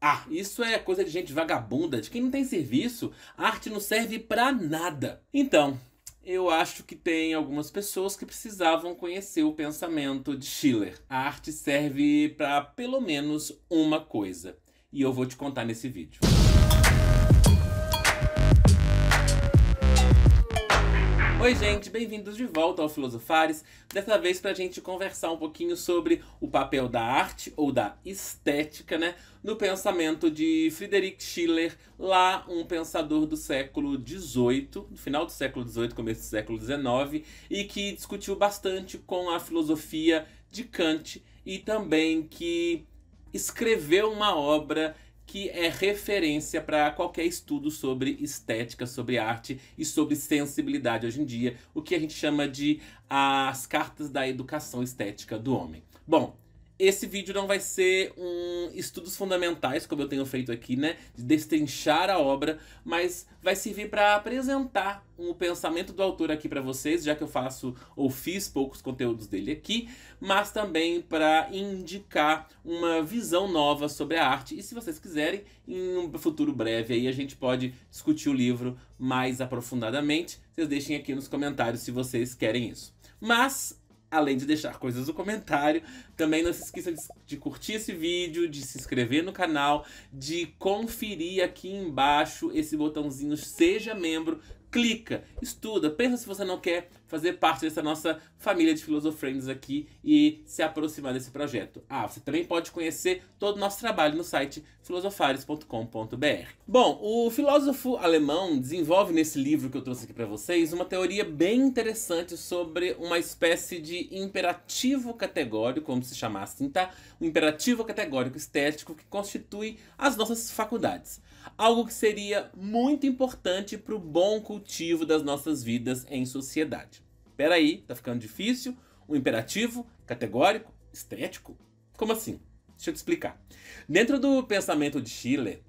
Ah, isso é coisa de gente vagabunda, de quem não tem serviço. arte não serve para nada. Então, eu acho que tem algumas pessoas que precisavam conhecer o pensamento de Schiller. A arte serve para pelo menos uma coisa, e eu vou te contar nesse vídeo. Oi, gente, bem-vindos de volta ao Filosofares. Dessa vez, para a gente conversar um pouquinho sobre o papel da arte ou da estética, né, no pensamento de Friedrich Schiller, lá um pensador do século XVIII, do final do século XVIII, começo do século XIX, e que discutiu bastante com a filosofia de Kant e também que escreveu uma obra que é referência para qualquer estudo sobre estética, sobre arte e sobre sensibilidade hoje em dia, o que a gente chama de as cartas da educação estética do homem. Bom, esse vídeo não vai ser um estudos fundamentais, como eu tenho feito aqui, né? De destrinchar a obra, mas vai servir para apresentar o um pensamento do autor aqui para vocês, já que eu faço ou fiz poucos conteúdos dele aqui, mas também para indicar uma visão nova sobre a arte. E se vocês quiserem, em um futuro breve aí a gente pode discutir o livro mais aprofundadamente. Vocês deixem aqui nos comentários se vocês querem isso. Mas além de deixar coisas no comentário. Também não se esqueça de, de, curtir esse vídeo, de se inscrever no canal, de conferir aqui embaixo esse botãozinho Seja Membro. Clica, estuda, pensa se você não quer fazer parte dessa nossa família de Filosofrendos aqui e se aproximar desse projeto. Ah, você também pode conhecer todo o nosso trabalho no site filosofares.com.br. Bom, o filósofo alemão desenvolve nesse livro que eu trouxe aqui para vocês uma teoria bem interessante sobre uma espécie de imperativo categórico, como se chamasse, assim, tá? Um imperativo categórico estético que constitui as nossas faculdades. Algo que seria muito importante para o bom cultivo das nossas vidas em sociedade. Pera aí, tá ficando difícil. Um imperativo, categórico, estético? Como assim? Deixa eu te explicar. Dentro do pensamento de Schiller,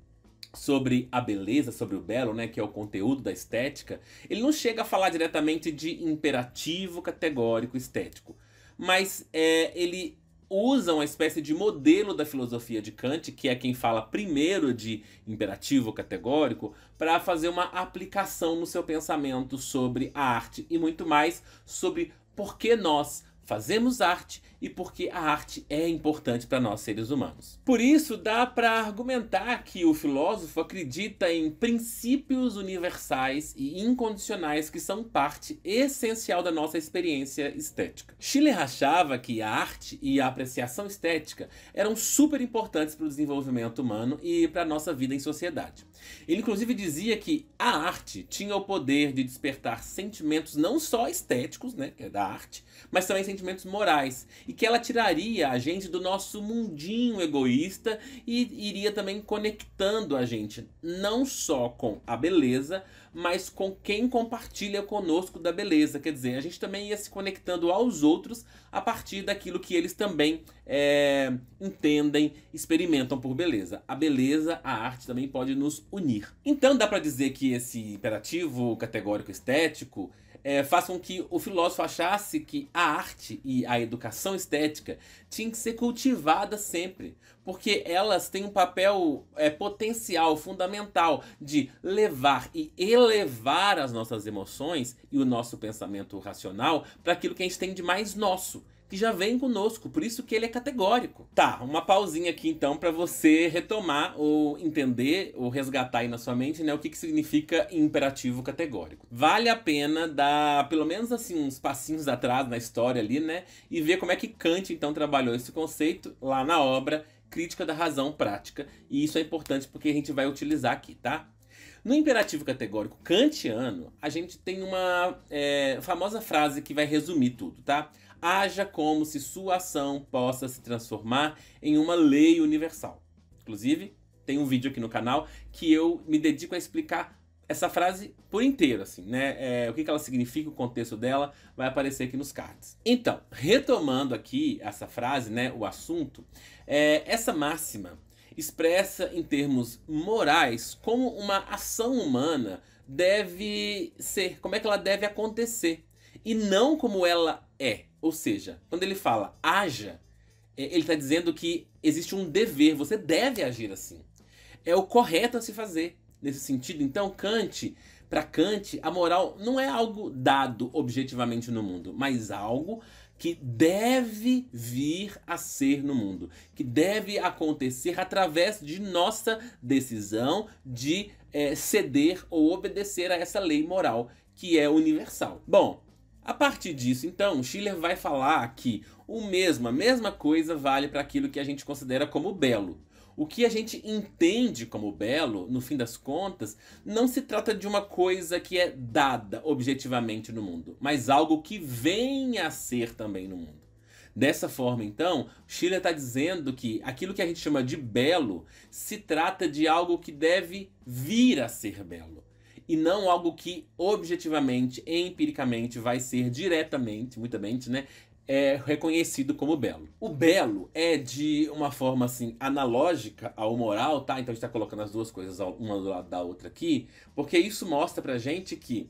sobre a beleza, sobre o belo, né, que é o conteúdo da estética, ele não chega a falar diretamente de imperativo categórico estético, mas é, ele usam uma espécie de modelo da filosofia de Kant, que é quem fala primeiro de imperativo categórico, para fazer uma aplicação no seu pensamento sobre a arte e muito mais sobre por que nós fazemos arte e porque a arte é importante para nós seres humanos. Por isso, dá para argumentar que o filósofo acredita em princípios universais e incondicionais que são parte essencial da nossa experiência estética. Schiller achava que a arte e a apreciação estética eram super importantes para o desenvolvimento humano e para a nossa vida em sociedade. Ele inclusive dizia que a arte tinha o poder de despertar sentimentos não só estéticos, né, que é da arte, mas também sentimentos morais, e que ela tiraria a gente do nosso mundinho egoísta e iria também conectando a gente não só com a beleza, mas com quem compartilha conosco da beleza. Quer dizer, a gente também ia se conectando aos outros a partir daquilo que eles também é, entendem, experimentam por beleza. A beleza, a arte também pode nos unir. Então dá para dizer que esse imperativo categórico estético é, faz com que o filósofo achasse que a arte e a educação estética tinham que ser cultivadas sempre, porque elas têm um papel é, potencial, fundamental, de levar e elevar as nossas emoções e o nosso pensamento racional para aquilo que a gente tem de mais nosso que já vem conosco, por isso que ele é categórico. Tá, uma pausinha aqui então para você retomar ou entender ou resgatar aí na sua mente, né, o que que significa imperativo categórico. Vale a pena dar pelo menos assim uns passinhos atrás na história ali, né, e ver como é que Kant então trabalhou esse conceito lá na obra Crítica da Razão Prática, e isso é importante porque a gente vai utilizar aqui, tá? No imperativo categórico kantiano, a gente tem uma é, famosa frase que vai resumir tudo, tá? haja como se sua ação possa se transformar em uma lei universal. Inclusive, tem um vídeo aqui no canal que eu me dedico a explicar essa frase por inteiro, assim, né? É, o que, ela significa, o contexto dela, vai aparecer aqui nos cards. Então, retomando aqui essa frase, né, o assunto, é, essa máxima expressa em termos morais como uma ação humana deve ser, como é que ela deve acontecer e não como ela é. Ou seja, quando ele fala haja, é, ele está dizendo que existe um dever, você deve agir assim. É o correto a se fazer. Nesse sentido, então, Kant, para Kant, a moral não é algo dado objetivamente no mundo, mas algo que deve vir a ser no mundo, que deve acontecer através de nossa decisão de é, ceder ou obedecer a essa lei moral que é universal. Bom, a partir disso, então, Schiller vai falar que o mesmo, a mesma coisa vale para aquilo que a gente considera como belo. O que a gente entende como belo, no fim das contas, não se trata de uma coisa que é dada objetivamente no mundo, mas algo que vem a ser também no mundo. Dessa forma, então, Schiller está dizendo que aquilo que a gente chama de belo se trata de algo que deve vir a ser belo e não algo que objetivamente, empiricamente, vai ser diretamente, muita mente, né? É reconhecido como belo. O belo é de uma forma assim analógica ao moral, tá? Então a gente tá colocando as duas coisas uma do lado da outra aqui, porque isso mostra pra gente que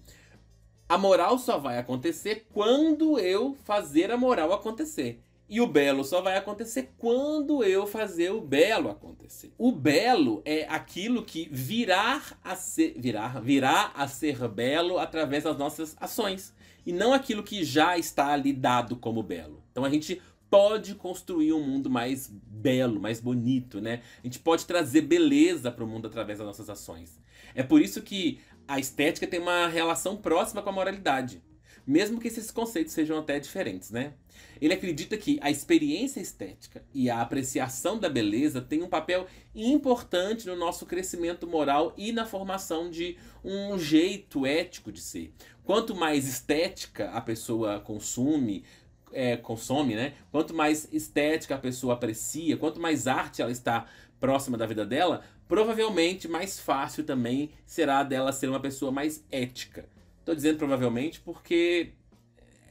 a moral só vai acontecer quando eu fazer a moral acontecer. E o belo só vai acontecer quando eu fazer o belo acontecer. O belo é aquilo que virá a ser, virar, a ser belo através das nossas ações e não aquilo que já está ali dado como belo. Então a gente pode construir um mundo mais belo, mais bonito, né? A gente pode trazer beleza para o mundo através das nossas ações. É por isso que a estética tem uma relação próxima com a moralidade mesmo que esses conceitos sejam até diferentes, né? Ele acredita que a experiência estética e a apreciação da beleza têm um papel importante no nosso crescimento moral e na formação de um jeito ético de ser. Quanto mais estética a pessoa consume, é, consome, né? Quanto mais estética a pessoa aprecia, quanto mais arte ela está próxima da vida dela, provavelmente mais fácil também será dela ser uma pessoa mais ética. Tô dizendo provavelmente porque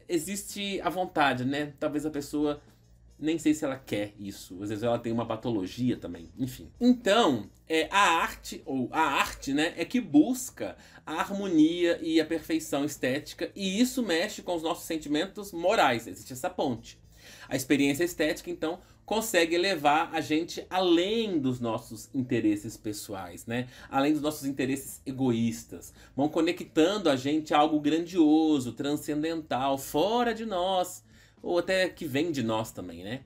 existe a vontade, né? Talvez a pessoa nem sei se ela quer isso. Às vezes ela tem uma patologia também, enfim. Então, é, a arte, ou a arte, né, é que busca a harmonia e a perfeição estética, e isso mexe com os nossos sentimentos morais. Existe essa ponte. A experiência estética, então, consegue levar a gente além dos nossos interesses pessoais, né? Além dos nossos interesses egoístas. Vão conectando a gente a algo grandioso, transcendental, fora de nós, ou até que vem de nós também, né?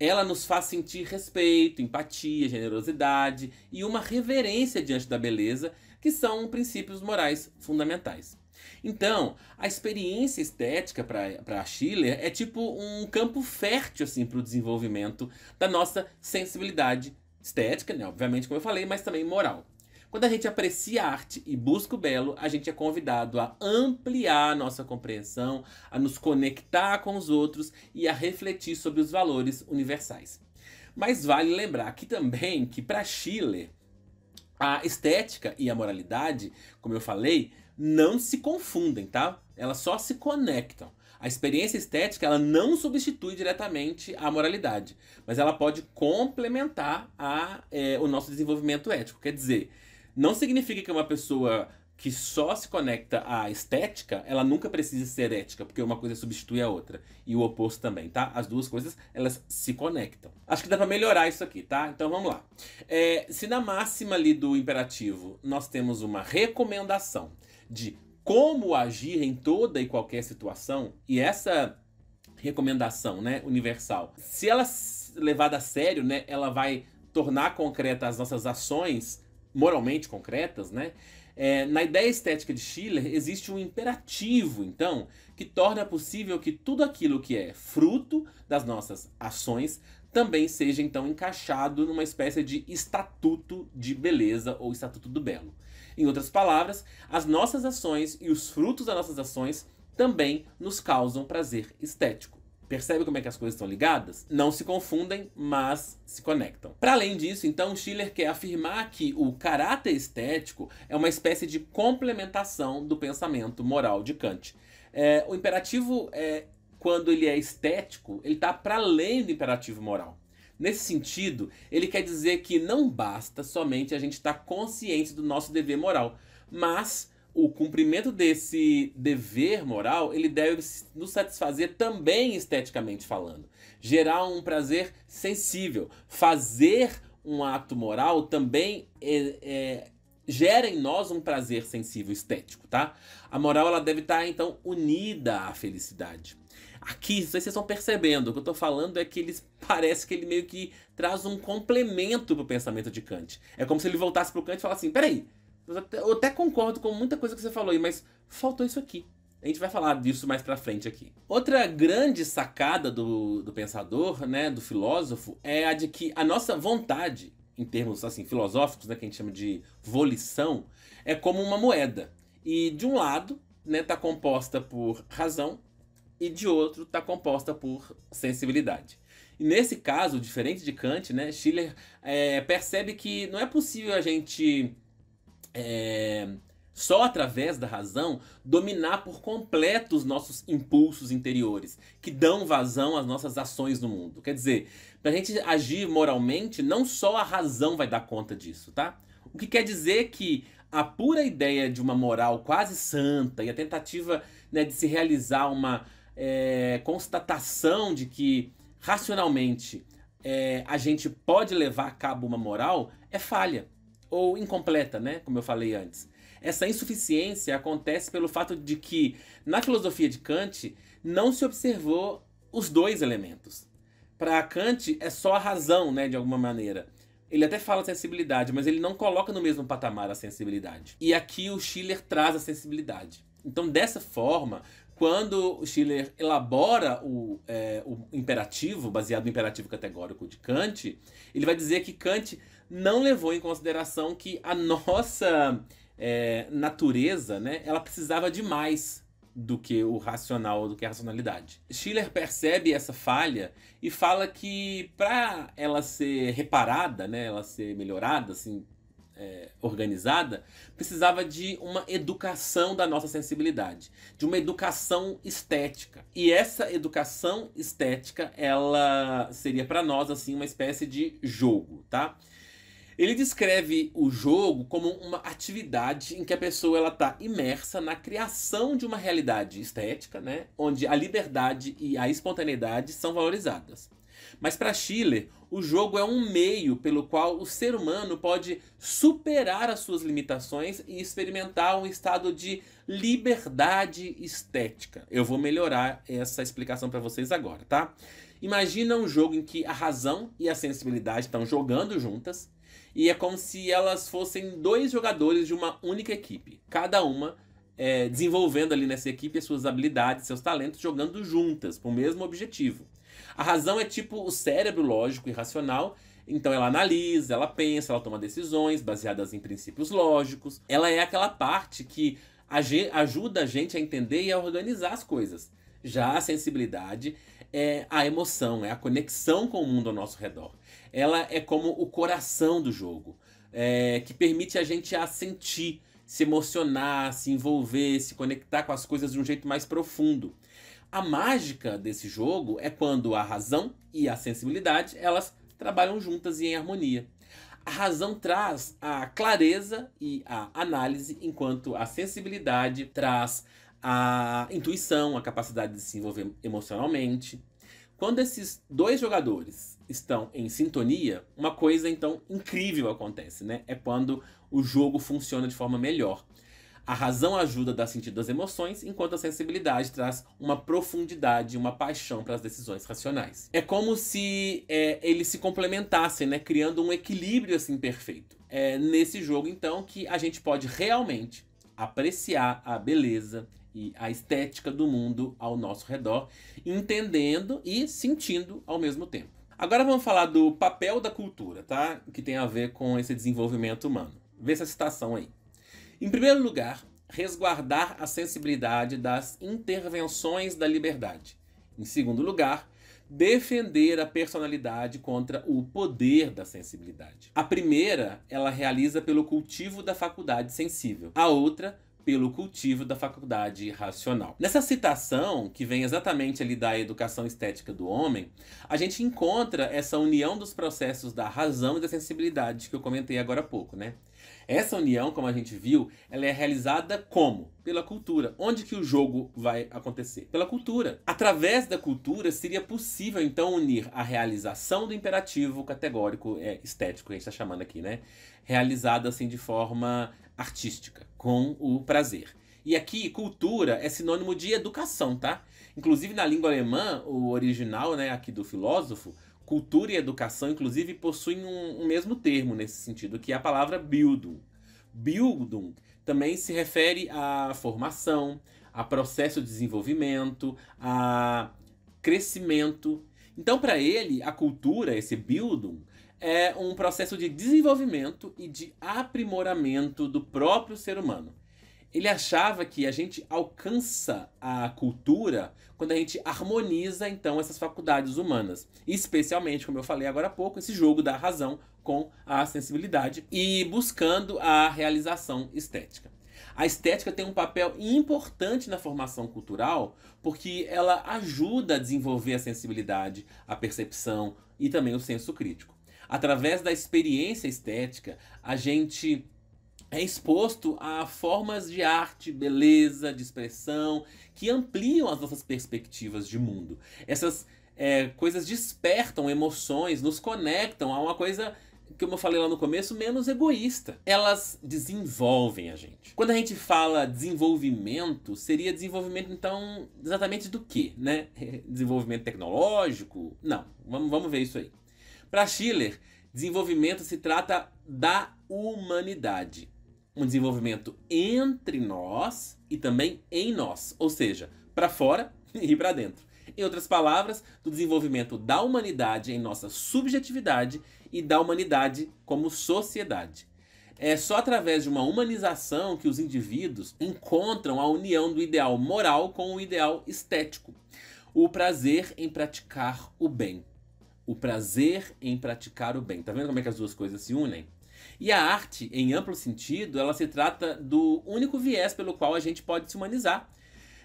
Ela nos faz sentir respeito, empatia, generosidade e uma reverência diante da beleza que são princípios morais fundamentais. Então, a experiência estética para Schiller é tipo um campo fértil assim, para o desenvolvimento da nossa sensibilidade estética, né? obviamente, como eu falei, mas também moral. Quando a gente aprecia a arte e busca o belo, a gente é convidado a ampliar a nossa compreensão, a nos conectar com os outros e a refletir sobre os valores universais. Mas vale lembrar aqui também que para Schiller, a estética e a moralidade, como eu falei, não se confundem, tá? Elas só se conectam. A experiência estética ela não substitui diretamente a moralidade, mas ela pode complementar a, é, o nosso desenvolvimento ético. Quer dizer, não significa que uma pessoa que só se conecta à estética, ela nunca precisa ser ética, porque uma coisa é substitui a outra. E o oposto também, tá? As duas coisas, elas se conectam. Acho que dá pra melhorar isso aqui, tá? Então vamos lá. É, se na máxima ali do imperativo nós temos uma recomendação de como agir em toda e qualquer situação, e essa recomendação, né, universal, se ela levada a sério, né, ela vai tornar concreta as nossas ações moralmente concretas, né? É, na ideia estética de Schiller existe um imperativo, então, que torna possível que tudo aquilo que é fruto das nossas ações também seja então encaixado numa espécie de estatuto de beleza ou estatuto do belo. Em outras palavras, as nossas ações e os frutos das nossas ações também nos causam prazer estético. Percebe como é que as coisas estão ligadas? Não se confundem, mas se conectam. Para além disso, então, Schiller quer afirmar que o caráter estético é uma espécie de complementação do pensamento moral de Kant. É, o imperativo, é, quando ele é estético, ele está para além do imperativo moral. Nesse sentido, ele quer dizer que não basta somente a gente estar tá consciente do nosso dever moral, mas o cumprimento desse dever moral, ele deve nos satisfazer também esteticamente falando, gerar um prazer sensível, fazer um ato moral também é, é, gera em nós um prazer sensível estético, tá? A moral ela deve estar tá, então unida à felicidade. Aqui, se vocês estão percebendo, o que eu estou falando é que eles parece que ele meio que traz um complemento para o pensamento de Kant. É como se ele voltasse para o Kant e falasse assim: peraí, eu até, eu até concordo com muita coisa que você falou aí, mas faltou isso aqui. A gente vai falar disso mais pra frente aqui. Outra grande sacada do, do pensador, né, do filósofo, é a de que a nossa vontade, em termos assim filosóficos, né, que a gente chama de volição, é como uma moeda. E de um lado, né, tá composta por razão e de outro tá composta por sensibilidade. E nesse caso, diferente de Kant, né, Schiller é, percebe que não é possível a gente é, só através da razão, dominar por completo os nossos impulsos interiores, que dão vazão às nossas ações no mundo. Quer dizer, para a gente agir moralmente, não só a razão vai dar conta disso, tá? O que quer dizer que a pura ideia de uma moral quase santa e a tentativa né, de se realizar uma é, constatação de que racionalmente é, a gente pode levar a cabo uma moral é falha ou incompleta, né? Como eu falei antes. Essa insuficiência acontece pelo fato de que, na filosofia de Kant, não se observou os dois elementos. Para Kant, é só a razão, né, de alguma maneira. Ele até fala sensibilidade, mas ele não coloca no mesmo patamar a sensibilidade. E aqui o Schiller traz a sensibilidade. Então, dessa forma, quando o Schiller elabora o, é, o imperativo, baseado no imperativo categórico de Kant, ele vai dizer que Kant não levou em consideração que a nossa é, natureza, né, ela precisava de mais do que o racional, do que a racionalidade. Schiller percebe essa falha e fala que para ela ser reparada, né, ela ser melhorada, assim, é, organizada, precisava de uma educação da nossa sensibilidade, de uma educação estética. E essa educação estética, ela seria para nós assim uma espécie de jogo, tá? Ele descreve o jogo como uma atividade em que a pessoa ela está imersa na criação de uma realidade estética, né, onde a liberdade e a espontaneidade são valorizadas. Mas para Schiller, o jogo é um meio pelo qual o ser humano pode superar as suas limitações e experimentar um estado de liberdade estética. Eu vou melhorar essa explicação para vocês agora, tá? Imagina um jogo em que a razão e a sensibilidade estão jogando juntas e é como se elas fossem dois jogadores de uma única equipe. Cada uma é, desenvolvendo ali nessa equipe as suas habilidades, seus talentos, jogando juntas, para o mesmo objetivo. A razão é tipo o cérebro lógico e racional então ela analisa, ela pensa, ela toma decisões baseadas em princípios lógicos. Ela é aquela parte que ajuda a gente a entender e a organizar as coisas. Já a sensibilidade é a emoção, é a conexão com o mundo ao nosso redor. Ela é como o coração do jogo, é, que permite a gente a sentir, se emocionar, se envolver, se conectar com as coisas de um jeito mais profundo. A mágica desse jogo é quando a razão e a sensibilidade elas trabalham juntas e em harmonia. A razão traz a clareza e a análise, enquanto a sensibilidade traz a intuição, a capacidade de se envolver emocionalmente. Quando esses dois jogadores estão em sintonia, uma coisa então incrível acontece, né? É quando o jogo funciona de forma melhor. A razão ajuda a dar sentido às emoções, enquanto a sensibilidade traz uma profundidade, uma paixão para as decisões racionais. É como se é, eles se complementassem, né? criando um equilíbrio assim perfeito. É nesse jogo, então, que a gente pode realmente apreciar a beleza, e a estética do mundo ao nosso redor, entendendo e sentindo ao mesmo tempo. Agora vamos falar do papel da cultura, tá? Que tem a ver com esse desenvolvimento humano. Vê essa citação aí. Em primeiro lugar, resguardar a sensibilidade das intervenções da liberdade. Em segundo lugar, defender a personalidade contra o poder da sensibilidade. A primeira, ela realiza pelo cultivo da faculdade sensível. A outra, pelo cultivo da faculdade racional. Nessa citação, que vem exatamente ali da educação estética do homem, a gente encontra essa união dos processos da razão e da sensibilidade que eu comentei agora há pouco, né? Essa união, como a gente viu, ela é realizada como? Pela cultura. Onde que o jogo vai acontecer? Pela cultura. Através da cultura seria possível então unir a realização do imperativo categórico é, estético que a gente está chamando aqui, né? Realizada assim de forma artística, com o prazer. E aqui, cultura é sinônimo de educação, tá? Inclusive na língua alemã, o original, né, aqui do filósofo, cultura e educação, inclusive, possuem um, um mesmo termo nesse sentido, que é a palavra Bildung. Bildung também se refere à formação, a processo de desenvolvimento, a crescimento. Então, para ele, a cultura, esse Bildung, é um processo de desenvolvimento e de aprimoramento do próprio ser humano. Ele achava que a gente alcança a cultura quando a gente harmoniza então essas faculdades humanas, especialmente, como eu falei agora há pouco, esse jogo da razão com a sensibilidade e buscando a realização estética. A estética tem um papel importante na formação cultural, porque ela ajuda a desenvolver a sensibilidade, a percepção e também o senso crítico. Através da experiência estética, a gente é exposto a formas de arte, beleza, de expressão, que ampliam as nossas perspectivas de mundo. Essas é, coisas despertam emoções, nos conectam a uma coisa que eu falei lá no começo, menos egoísta. Elas desenvolvem a gente. Quando a gente fala desenvolvimento, seria desenvolvimento, então, exatamente do que, né? Desenvolvimento tecnológico? Não, vamos, vamos ver isso aí. Para Schiller, desenvolvimento se trata da humanidade um desenvolvimento entre nós e também em nós, ou seja, para fora e para dentro. Em outras palavras, do desenvolvimento da humanidade em nossa subjetividade e da humanidade como sociedade. É só através de uma humanização que os indivíduos encontram a união do ideal moral com o ideal estético. O prazer em praticar o bem. O prazer em praticar o bem. Tá vendo como é que as duas coisas se unem? E a arte, em amplo sentido, ela se trata do único viés pelo qual a gente pode se humanizar.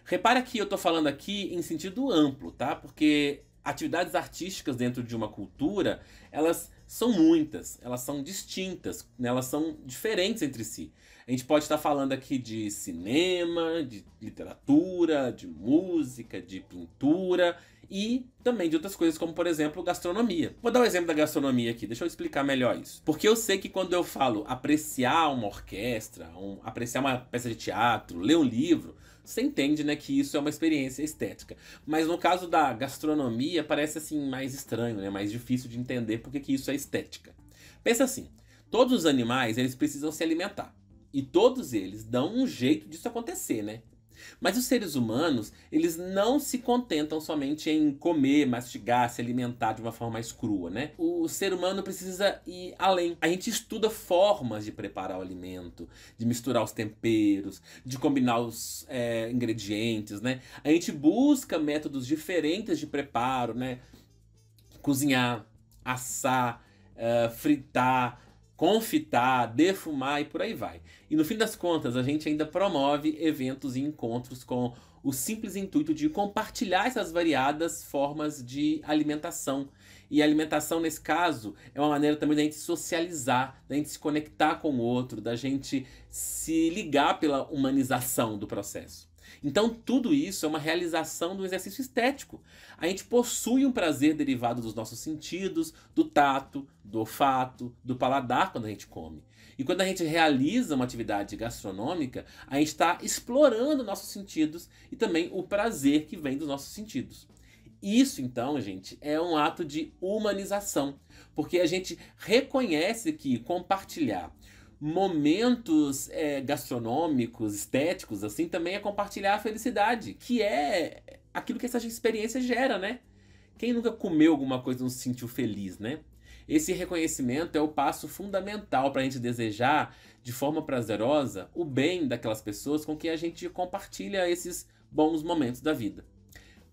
Repara que eu estou falando aqui em sentido amplo, tá? Porque atividades artísticas dentro de uma cultura, elas são muitas, elas são distintas, né? elas são diferentes entre si. A gente pode estar falando aqui de cinema, de literatura, de música, de pintura, e também de outras coisas, como por exemplo gastronomia. Vou dar um exemplo da gastronomia aqui, deixa eu explicar melhor isso. Porque eu sei que quando eu falo apreciar uma orquestra, um, apreciar uma peça de teatro, ler um livro, você entende, né, que isso é uma experiência estética. Mas no caso da gastronomia, parece assim mais estranho, né, mais difícil de entender porque que isso é estética. Pensa assim, todos os animais, eles precisam se alimentar. E todos eles dão um jeito disso acontecer, né? Mas os seres humanos, eles não se contentam somente em comer, mastigar, se alimentar de uma forma mais crua, né? O ser humano precisa ir além. A gente estuda formas de preparar o alimento, de misturar os temperos, de combinar os é, ingredientes, né? A gente busca métodos diferentes de preparo, né? Cozinhar, assar, uh, fritar, confitar, defumar e por aí vai. E no fim das contas, a gente ainda promove eventos e encontros com o simples intuito de compartilhar essas variadas formas de alimentação. E alimentação, nesse caso, é uma maneira também da gente socializar, da gente se conectar com o outro, da gente se ligar pela humanização do processo. Então, tudo isso é uma realização do exercício estético. A gente possui um prazer derivado dos nossos sentidos, do tato, do olfato, do paladar quando a gente come. E quando a gente realiza uma atividade gastronômica, a gente está explorando nossos sentidos e também o prazer que vem dos nossos sentidos. Isso, então, gente, é um ato de humanização, porque a gente reconhece que compartilhar momentos é, gastronômicos, estéticos, assim, também é compartilhar a felicidade, que é aquilo que essa experiência gera, né? Quem nunca comeu alguma coisa e não se sentiu feliz, né? Esse reconhecimento é o passo fundamental para a gente desejar de forma prazerosa o bem daquelas pessoas com quem a gente compartilha esses bons momentos da vida.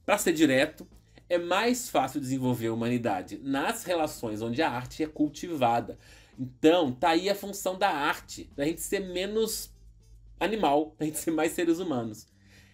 Para ser direto, é mais fácil desenvolver a humanidade nas relações onde a arte é cultivada, então, tá aí a função da arte, da gente ser menos animal, da gente ser mais seres humanos.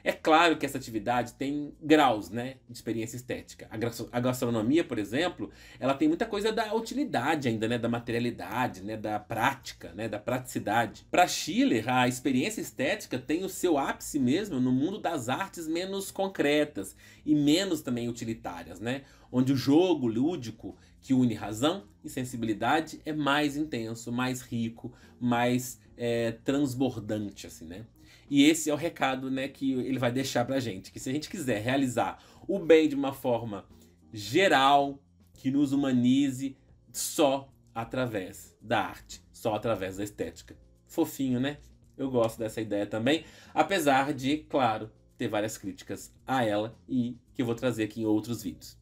É claro que essa atividade tem graus né, de experiência estética. A gastronomia, por exemplo, ela tem muita coisa da utilidade ainda, né, da materialidade, né, da prática, né, da praticidade. Para Schiller, a experiência estética tem o seu ápice mesmo no mundo das artes menos concretas e menos também utilitárias, né, onde o jogo lúdico que une razão e sensibilidade é mais intenso, mais rico, mais é, transbordante, assim, né? E esse é o recado, né, que ele vai deixar pra gente, que se a gente quiser realizar o bem de uma forma geral, que nos humanize só através da arte, só através da estética. Fofinho, né? Eu gosto dessa ideia também, apesar de, claro, ter várias críticas a ela e que eu vou trazer aqui em outros vídeos.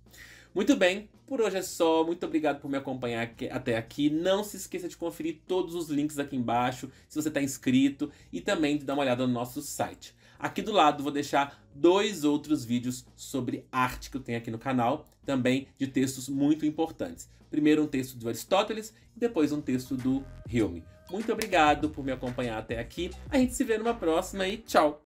Muito bem, por hoje é só, muito obrigado por me acompanhar até aqui. Não se esqueça de conferir todos os links aqui embaixo, se você está inscrito, e também de dar uma olhada no nosso site. Aqui do lado vou deixar dois outros vídeos sobre arte que eu tenho aqui no canal, também de textos muito importantes. Primeiro um texto do Aristóteles e depois um texto do Hume. Muito obrigado por me acompanhar até aqui. A gente se vê numa próxima e tchau!